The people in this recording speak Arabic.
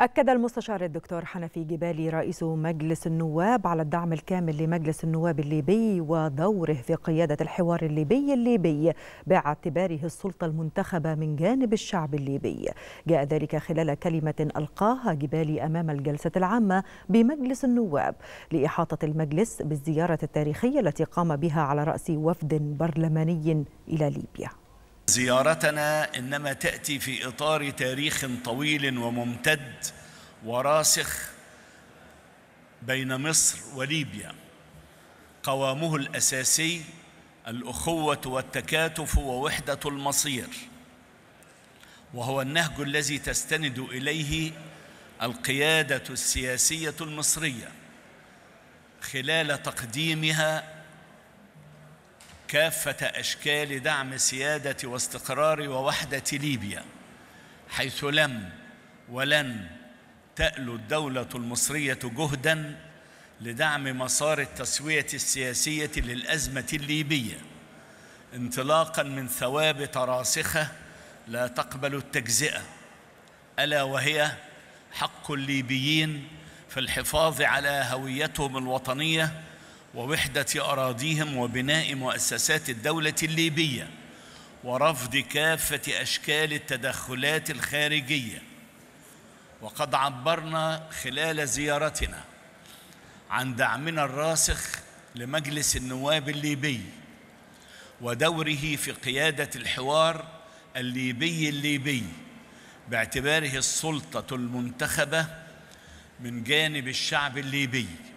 أكد المستشار الدكتور حنفي جبالي رئيس مجلس النواب على الدعم الكامل لمجلس النواب الليبي ودوره في قيادة الحوار الليبي الليبي باعتباره السلطة المنتخبة من جانب الشعب الليبي جاء ذلك خلال كلمة ألقاها جبالي أمام الجلسة العامة بمجلس النواب لإحاطة المجلس بالزيارة التاريخية التي قام بها على رأس وفد برلماني إلى ليبيا زيارتنا انما تاتي في اطار تاريخ طويل وممتد وراسخ بين مصر وليبيا قوامه الاساسي الاخوه والتكاتف ووحده المصير وهو النهج الذي تستند اليه القياده السياسيه المصريه خلال تقديمها كافة أشكال دعم سيادة واستقرار ووحدة ليبيا حيث لم ولن تألو الدولة المصرية جهداً لدعم مسار التسوية السياسية للأزمة الليبية انطلاقاً من ثوابت راسخة لا تقبل التجزئة ألا وهي حق الليبيين في الحفاظ على هويتهم الوطنيه ووحدة أراضيهم وبناء مؤسسات الدولة الليبية ورفض كافة أشكال التدخلات الخارجية وقد عبرنا خلال زيارتنا عن دعمنا الراسخ لمجلس النواب الليبي ودوره في قيادة الحوار الليبي الليبي باعتباره السلطة المنتخبة من جانب الشعب الليبي